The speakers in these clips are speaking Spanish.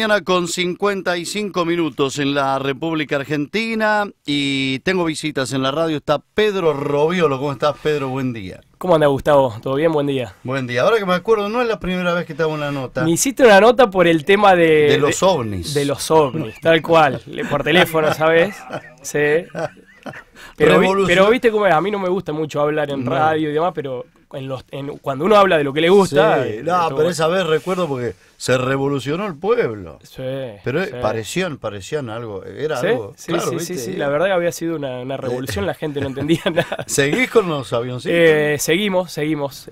mañana con 55 minutos en la República Argentina y tengo visitas en la radio. Está Pedro Robiolo. ¿Cómo estás, Pedro? Buen día. ¿Cómo anda, Gustavo? ¿Todo bien? Buen día. Buen día. Ahora que me acuerdo, no es la primera vez que te hago una nota. Me hiciste una nota por el tema de. De los ovnis. De, los ovnis, tal cual. Por teléfono, ¿sabes? Sí. Pero, viste cómo es. A mí no me gusta mucho hablar en radio y demás, pero cuando uno habla de lo que le gusta. Eh, no, pero esa vez recuerdo porque se revolucionó el pueblo. Sí. Pero eh, pareció, parecían, algo. Era algo. Sí, sí, sí, La verdad que había sido una, revolución, eh, la gente no entendía nada. ¿Seguís con los avioncitos? seguimos, seguimos.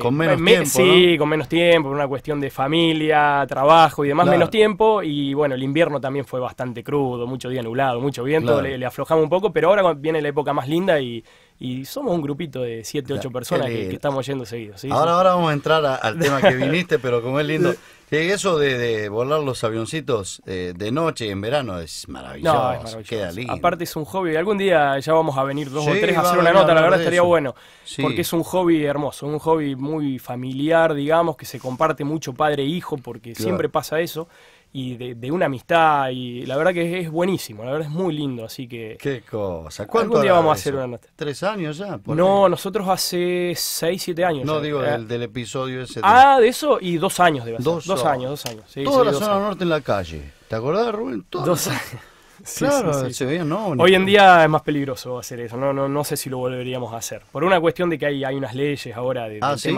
con menos tiempo. Sí, con menos tiempo, por una cuestión de familia, trabajo y demás, menos tiempo. Y bueno, el invierno también fue bastante crudo, mucho día nublado, mucho viento, le, le aflojamos un poco, pero ahora viene la época más linda y y somos un grupito de 7, 8 personas que, estamos yendo seguidos. ¿sí? Ahora, ahora vamos a entrar al tema que viniste, pero como es lindo. eso de, volar los avioncitos eh, de noche en verano es maravilloso. No, es maravilloso. Queda lindo. Aparte es un hobby. Algún día ya vamos a venir dos o tres a hacer una nota, la verdad estaría bueno. Porque es un hobby hermoso, un hobby muy familiar, digamos, que se comparte mucho padre-hijo, e porque siempre pasa eso y de, una amistad y la verdad que es, buenísimo, la verdad es muy lindo, así que... ¡Qué cosa! ¿Cuánto algún día vamos a hacer una nota? ¿Tres años ya? no, nosotros hace seis, siete años. No, digo, ah. del, episodio ese. Ah, de eso y dos años de Dos, años, dos años. Toda la zona norte en la calle. ¿Te acordás, Rubén? dos años. Hoy en día es más peligroso hacer eso. No, no, no sé si lo volveríamos a hacer. Por una cuestión de que hay, hay unas leyes ahora de, ah, Sí,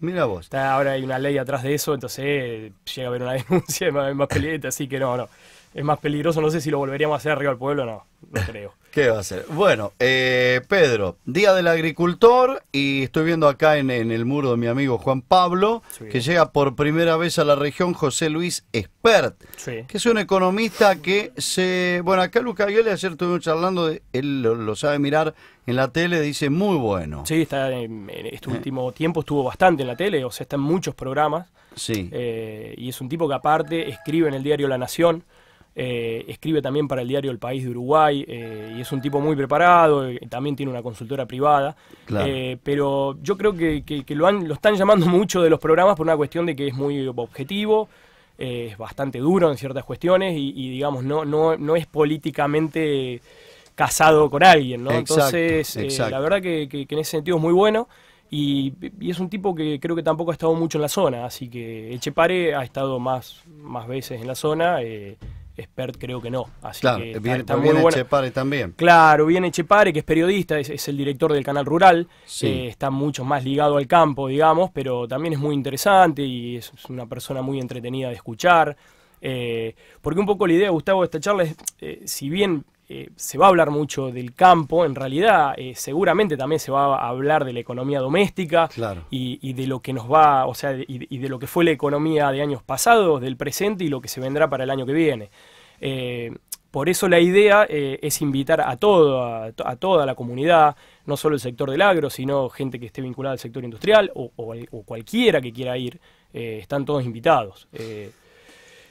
Mira vos. ahora hay una ley atrás de eso, entonces eh, llega a haber una denuncia, es más, así que no, no. Es más peligroso, no sé si lo volveríamos a hacer arriba al pueblo, no, no creo. ¿Qué va a ser? Bueno, eh, Pedro, Día del Agricultor y estoy viendo acá en, el muro de mi amigo Juan Pablo, que llega por primera vez a la región José Luis Espert, que es un economista que se... Bueno, acá Lucas Viole ayer estuvimos charlando, él lo, sabe mirar en la tele, dice muy bueno. Sí, está en, este último tiempo estuvo bastante en la tele, o sea, está en muchos programas. Sí. Eh, y es un tipo que aparte escribe en el diario La Nación. Eh, escribe también para el diario El País de Uruguay eh, y es un tipo muy preparado, eh, también tiene una consultora privada, pero yo creo que, lo, están llamando mucho de los programas por una cuestión de que es muy objetivo, es bastante duro en ciertas cuestiones y, digamos, no, no, es políticamente casado con alguien, ¿no? Entonces, la verdad que, en ese sentido es muy bueno. Y, es un tipo que creo que tampoco ha estado mucho en la zona, así que Echepare ha estado más, más veces en la zona. Expert creo que no. Así claro, que eh, viene, también. Claro, viene Echepare, que es periodista, es, el director del canal rural, eh, está mucho más ligado al campo, digamos, pero también es muy interesante y es, una persona muy entretenida de escuchar. Eh, porque un poco la idea, Gustavo, de esta charla es, si bien eh, se va a hablar mucho del campo, en realidad eh, seguramente también se va a hablar de la economía doméstica y, de lo que nos va, o sea, y, de lo que fue la economía de años pasados, del presente y lo que se vendrá para el año que viene. Eh, por eso la idea es invitar a, todo, a, toda la comunidad, no solo el sector del agro, sino gente que esté vinculada al sector industrial o, o cualquiera que quiera ir, están todos invitados.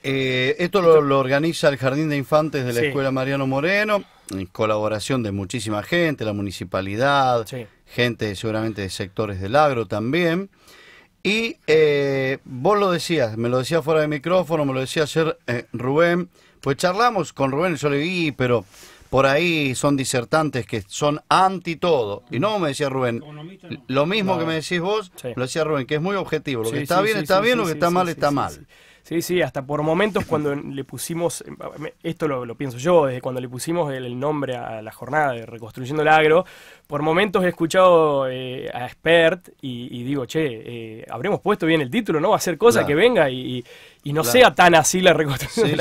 Eh, esto lo, organiza el Jardín de Infantes de la Escuela Mariano Moreno, en colaboración de muchísima gente, la municipalidad, gente seguramente de sectores del agro también. Y eh, vos lo decías, me lo decía fuera de micrófono, me lo decía ayer eh, Rubén, pues charlamos con Rubén, yo le vi, pero por ahí son disertantes que son anti todo. Y no me decía Rubén, lo mismo que me decís vos, lo decía Rubén, que es muy objetivo, lo que está bien está bien, lo que está mal está mal. Sí, sí, hasta por momentos cuando le pusimos, eh, esto lo, pienso yo, desde cuando le pusimos el, nombre a la jornada de Reconstruyendo el Agro, por momentos he escuchado eh, a Expert y, digo, che, eh, habremos puesto bien el título, ¿no? Va a ser cosa que venga y y no sea tan así la reconstrucción.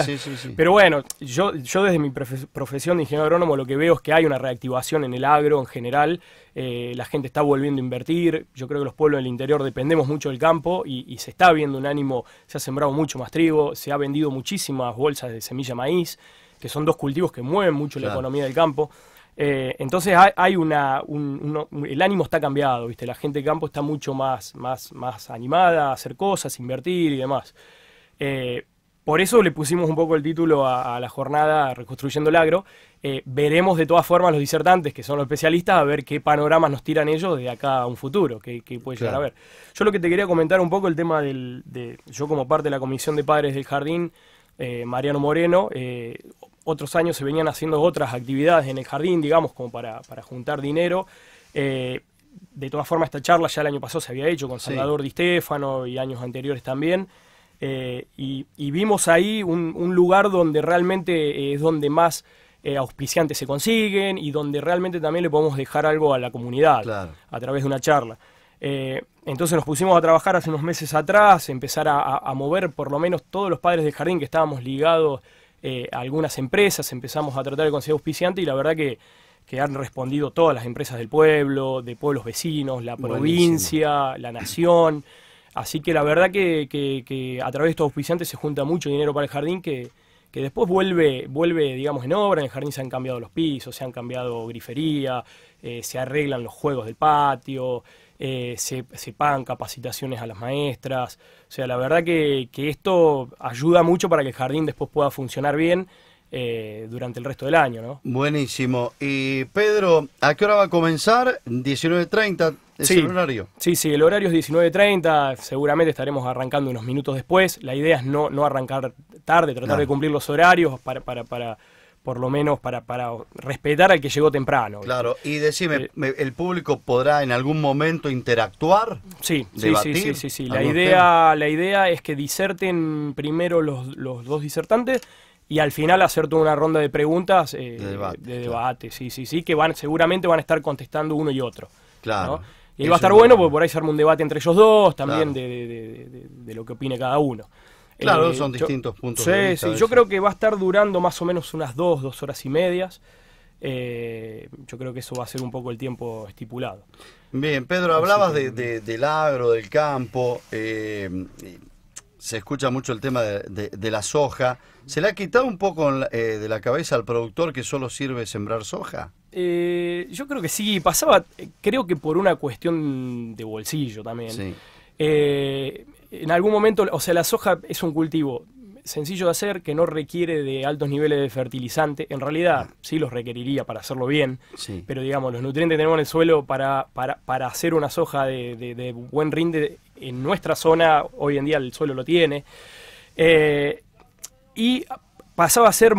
Pero bueno, yo, yo desde mi profesión de ingeniero agrónomo lo que veo es que hay una reactivación en el agro en general, eh, la gente está volviendo a invertir, yo creo que los pueblos del interior dependemos mucho del campo y, se está viendo un ánimo, se ha sembrado mucho más trigo, se ha vendido muchísimas bolsas de semilla maíz, que son dos cultivos que mueven mucho la economía del campo. Eh, entonces hay, una, el ánimo está cambiado, ¿viste? la gente de campo está mucho más, más, más animada a hacer cosas, invertir y demás. Eh, por eso le pusimos un poco el título a, la jornada Reconstruyendo el Agro. Eh, veremos de todas formas los disertantes, que son los especialistas, a ver qué panoramas nos tiran ellos de acá a un futuro, que, puede llegar a ver. Yo lo que te quería comentar un poco el tema del... De, yo como parte de la Comisión de Padres del Jardín, eh, Mariano Moreno, otros años se venían haciendo otras actividades en el jardín, digamos, como para, juntar dinero. de todas formas, esta charla ya el año pasado se había hecho con Salvador Di Stefano y años anteriores también. Eh, y, vimos ahí un, lugar donde realmente eh, es donde más eh, auspiciantes se consiguen y donde realmente también le podemos dejar algo a la comunidad a través de una charla. entonces nos pusimos a trabajar hace unos meses atrás, empezar a, mover por lo menos todos los padres de jardín que estábamos ligados a algunas empresas, empezamos a tratar de conseguir auspiciante y la verdad que, han respondido todas las empresas del pueblo, de pueblos vecinos, la provincia, la nación. Así que la verdad que, que, a través de estos auspiciantes se junta mucho dinero para el jardín que, que, después vuelve, vuelve, digamos, en obra. En el jardín se han cambiado los pisos, se han cambiado grifería, eh, se arreglan los juegos del patio, eh, se, se, pagan capacitaciones a las maestras. O sea, la verdad que, que esto ayuda mucho para que el jardín después pueda funcionar bien. Eh, durante el resto del año. Buenísimo. Y Pedro, ¿a qué hora va a comenzar? 19.30. ¿Es el horario? Sí, sí, el horario es 19.30, seguramente estaremos arrancando unos minutos después. La idea es no, arrancar tarde, tratar de cumplir los horarios para, por lo menos para, para respetar al que llegó temprano. Claro, y decime, eh, ¿el público podrá en algún momento interactuar? Sí, sí, sí, sí, sí. La, idea, la idea es que diserten primero los, los dos disertantes y al final hacer toda una ronda de preguntas eh, de debate, sí, sí, sí, que van, seguramente van a estar contestando uno y otro. Claro. Y va a estar bueno, porque por ahí se arma un debate entre ellos dos, también de, lo que opine cada uno. Claro, eh, son distintos puntos de vista. yo creo que va a estar durando más o menos unas dos, dos horas y medias. Eh, yo creo que eso va a ser un poco el tiempo estipulado. Bien, Pedro, hablabas de, del agro, del campo, se escucha mucho el tema de la soja. ¿Se le ha quitado un poco eh, de la cabeza al productor que solo sirve sembrar soja? Eh, yo creo que sí, pasaba, eh, creo que por una cuestión de bolsillo también. en algún momento, o sea, la soja es un cultivo sencillo de hacer, que no requiere de altos niveles de fertilizante. En realidad, ah. sí los requeriría para hacerlo bien, pero digamos, los nutrientes que tenemos en el suelo para, para, hacer una soja de, buen rinde en nuestra zona, hoy en día el suelo lo tiene y pasaba a ser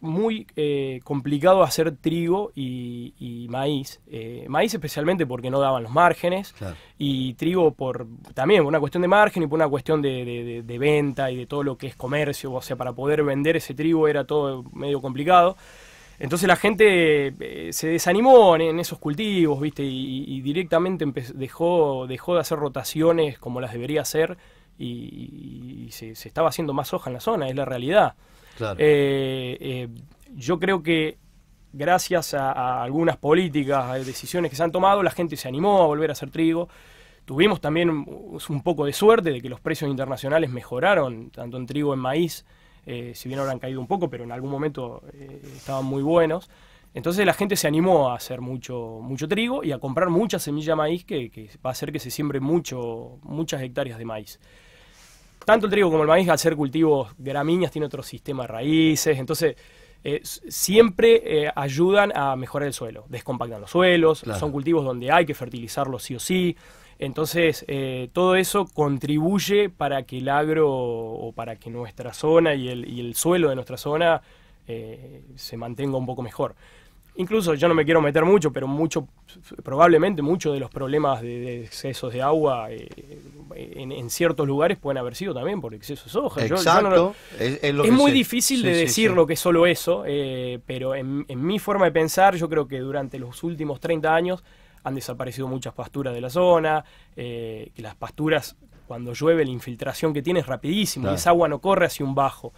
muy eh, complicado hacer trigo y, maíz. Eh, maíz especialmente porque no daban los márgenes y trigo por también por una cuestión de margen y por una cuestión de, venta y de todo lo que es comercio. O sea, para poder vender ese trigo era todo medio complicado. Entonces la gente eh, se desanimó en, esos cultivos, ¿viste? Y, y directamente dejó, dejó de hacer rotaciones como las debería hacer y, se, estaba haciendo más hoja en la zona, es la realidad. Eh, eh, yo creo que gracias a, algunas políticas, a decisiones que se han tomado, la gente se animó a volver a hacer trigo. Tuvimos también un poco de suerte de que los precios internacionales mejoraron, tanto en trigo, en maíz, eh, si bien ahora han caído un poco, pero en algún momento estaban muy buenos. Entonces la gente se animó a hacer mucho, mucho trigo y a comprar mucha semilla de maíz que, que va a hacer que se siembre mucho, muchas hectáreas de maíz tanto el trigo como el maíz, al ser cultivos gramíneas, tiene otro sistema de raíces, entonces eh, siempre eh, ayudan a mejorar el suelo, descompactan los suelos, son cultivos donde hay que fertilizarlos sí o sí. Entonces, eh, todo eso contribuye para que el agro o para que nuestra zona y el, y el suelo de nuestra zona se mantenga un poco mejor incluso yo no me quiero meter mucho, pero mucho, probablemente muchos de los problemas de, excesos de agua eh, en, ciertos lugares pueden haber sido también por excesos de hojas. Exacto. es, muy difícil de decir lo que es solo eso, eh, pero en, mi forma de pensar, yo creo que durante los últimos 30 años han desaparecido muchas pasturas de la zona, eh, que las pasturas cuando llueve la infiltración que tiene es rapidísima y esa agua no corre hacia un bajo.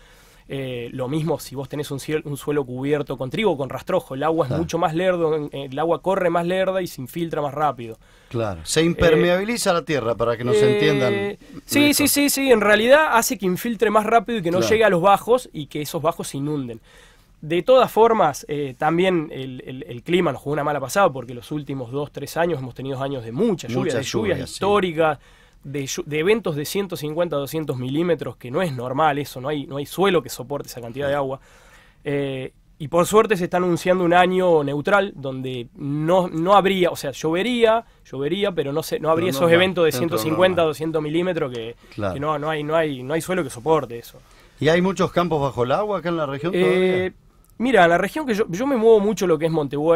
Eh, lo mismo si vos tenés un, un, suelo cubierto con trigo con rastrojo. El agua es mucho más lerdo, eh, el agua corre más lerda y se infiltra más rápido. Claro. Se impermeabiliza la tierra para que nos se eh, entiendan. Sí, sí, sí, sí. En realidad hace que infiltre más rápido y que no llegue a los bajos y que esos bajos se inunden. De todas formas, también el, clima nos jugó una mala pasada porque los últimos dos tres años hemos tenido años de mucha lluvia, de lluvias históricas de, eventos de 150 a 200 milímetros, que no es normal eso, no hay, no hay suelo que soporte esa cantidad de agua. Eh, y por suerte se está anunciando un año neutral, donde no, no habría, o sea, llovería, llovería, pero no, se, no habría esos eventos de 150 a 200 milímetros que, no, no, hay, no, hay, no hay suelo que soporte eso. ¿Y hay muchos campos bajo el agua acá en la región eh, Mira, la región que yo, yo me muevo mucho lo que es Montevideo,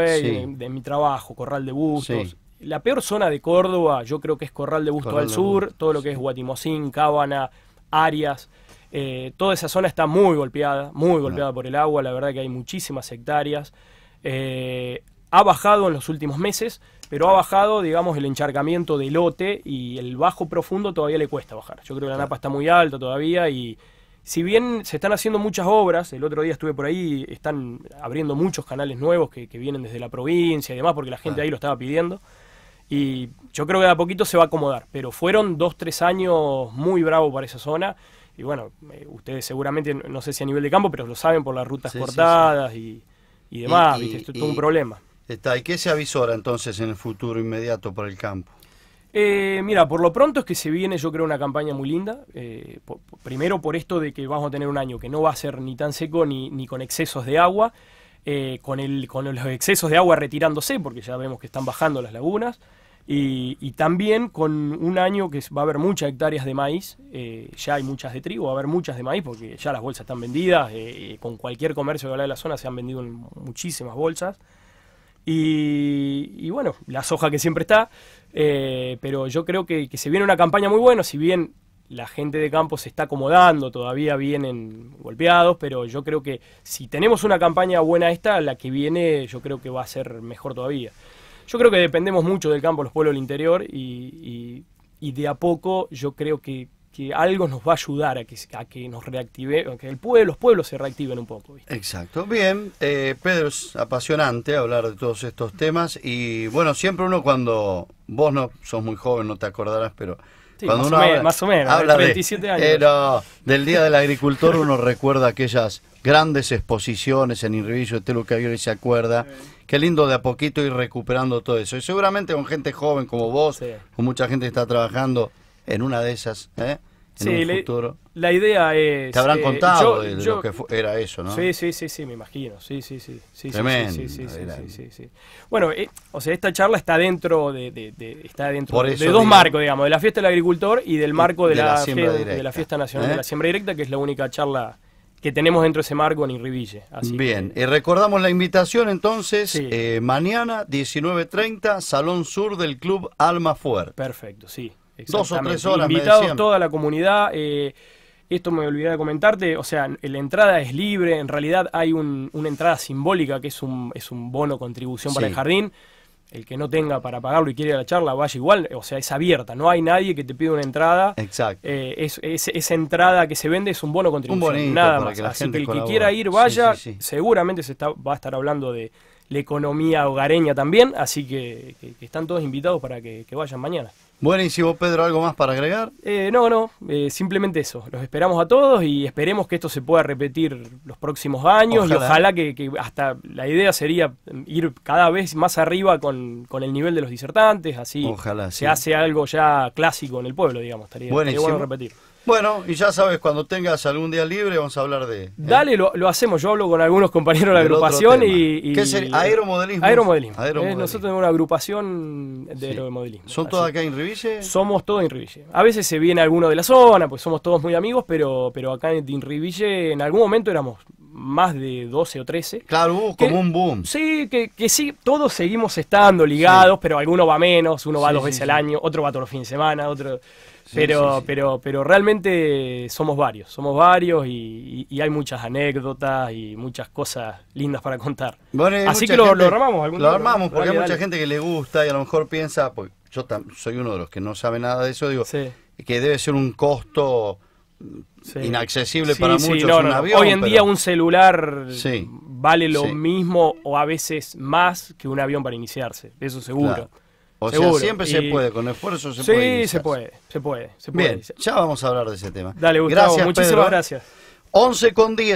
de, mi trabajo, Corral de Bustos. La peor zona de Córdoba, yo creo que es Corral de Busto del al sur, todo lo que es Guatimosín, Cábana, Arias. Eh, toda esa zona está muy golpeada, muy golpeada por el agua, la verdad que hay muchísimas hectáreas. Eh, ha bajado en los últimos meses, pero ha bajado, digamos, el encharcamiento del lote y el bajo profundo todavía le cuesta bajar. Yo creo que la napa está muy alta todavía y si bien se están haciendo muchas obras, el otro día estuve por ahí, están abriendo muchos canales nuevos que vienen desde la provincia y demás, porque la gente ahí lo estaba pidiendo. Y yo creo que de a poquito se va a acomodar, pero fueron dos, tres años muy bravos para esa zona. Y bueno, eh, ustedes seguramente, no sé si a nivel de campo, pero lo saben por las rutas cortadas Y, demás, Esto es un problema. Está, ¿y qué se avisora entonces en el futuro inmediato para el campo? Eh, mira, por lo pronto es que se viene, yo creo, una campaña muy linda. Eh, primero por esto de que vamos a tener un año que no va a ser ni tan seco ni, ni con excesos de agua, con, el, con los excesos de agua retirándose, porque ya vemos que están bajando las lagunas. Y, también con un año que va a haber muchas hectáreas de maíz, eh, ya hay muchas de trigo, va a haber muchas de maíz porque ya las bolsas están vendidas, eh, eh, con cualquier comercio que habla de la zona se han vendido muchísimas bolsas. Y, bueno, la soja que siempre está, pero yo creo que, que, se viene una campaña muy buena, si bien la gente de campo se está acomodando, todavía vienen golpeados, pero yo creo que si tenemos una campaña buena esta, la que viene yo creo que va a ser mejor todavía. Yo creo que dependemos mucho del campo, los pueblos del interior, y, de a poco yo creo que, algo nos va a ayudar a que, que nos reactive, a el pueblo, los pueblos se reactiven un poco. Exacto. Bien, eh, Pedro, es apasionante hablar de todos estos temas. Y bueno, siempre uno cuando vos no sos muy joven, no te acordarás, pero Sí, Cuando más, uno o más, o menos, habla 27 años. Eh, del Día del Agricultor uno recuerda aquellas grandes exposiciones en Inriviso, de Telo que y se acuerda. Qué lindo de a poquito ir recuperando todo eso. Y seguramente con gente joven como vos, con mucha gente que está trabajando en una de esas, ¿eh? En un La idea es. Te habrán eh, contado de, lo que era eso, ¿no? Sí, sí, sí, sí, me imagino. Sí, sí, sí. Tremendo. Bueno, o sea, esta charla está dentro de, dentro de, dos marcos, digamos, de la fiesta del agricultor y del marco de, la, fiesta, nacional de ¿eh? la siembra directa, que es la única charla que tenemos dentro de ese marco en Irriville. Bien, recordamos la invitación entonces, eh, mañana 19.30, Salón Sur del Club Alma Fuerte. Perfecto, sí. Dos o tres horas. Invitados toda la comunidad. Eh, esto me olvidé de comentarte, o sea, la entrada es libre, en realidad hay una entrada simbólica que es un, bono contribución para el jardín el que no tenga para pagarlo y quiere ir a la charla vaya igual, o sea, es abierta, no hay nadie que te pida una entrada. Exacto. Eh, esa entrada que se vende es un bono contribución, nada más. Así que el que quiera ir vaya, seguramente se va a estar hablando de, la economía hogareña también, así que, están todos invitados para que vayan mañana si vos, Pedro, ¿algo más para agregar? Eh, no, no, eh, simplemente eso. Los esperamos a todos y esperemos que esto se pueda repetir los próximos años y ojalá que, hasta la idea sería ir cada vez más arriba con, con el nivel de los disertantes, así ojalá, se hace algo ya clásico en el pueblo, digamos. Estaría, Estaría bueno repetir. Bueno, y ya sabes, cuando tengas algún día libre vamos a hablar de... ¿eh? Dale, lo, hacemos. Yo hablo con algunos compañeros de la agrupación y, ¿Qué sería? aeromodelismo? ¿eh? Aeromodelismo. nosotros tenemos una agrupación de aeromodelismo. ¿Son todos acá en Riville? Somos todos en Riville. A veces se viene alguno de la zona, pues somos todos muy amigos, pero, pero acá en Riville en algún momento éramos más de 12 o 13. Claro, hubo como un boom. Sí, que, que, sí, todos seguimos estando ligados, pero alguno va menos, uno va dos veces al año, otro va todos los fines de semana, otro pero, pero, pero realmente somos varios, somos varios y, hay muchas anécdotas y muchas cosas lindas para contar. Así que lo, armamos. lo armamos porque hay mucha gente que le gusta y a lo mejor piensa, pues yo soy uno de los que no sabe nada de eso, digo, que debe ser un costo inaccesible para muchos. un avión, hoy en día un celular vale lo mismo o a veces más que un avión para iniciarse, eso seguro. O sea, siempre se puede, con esfuerzo se puede. Sí, se puede, se puede. Bien, ya vamos a hablar de ese tema. Dale, Gustavo, gracias, muchísimas gracias. 11 con 10.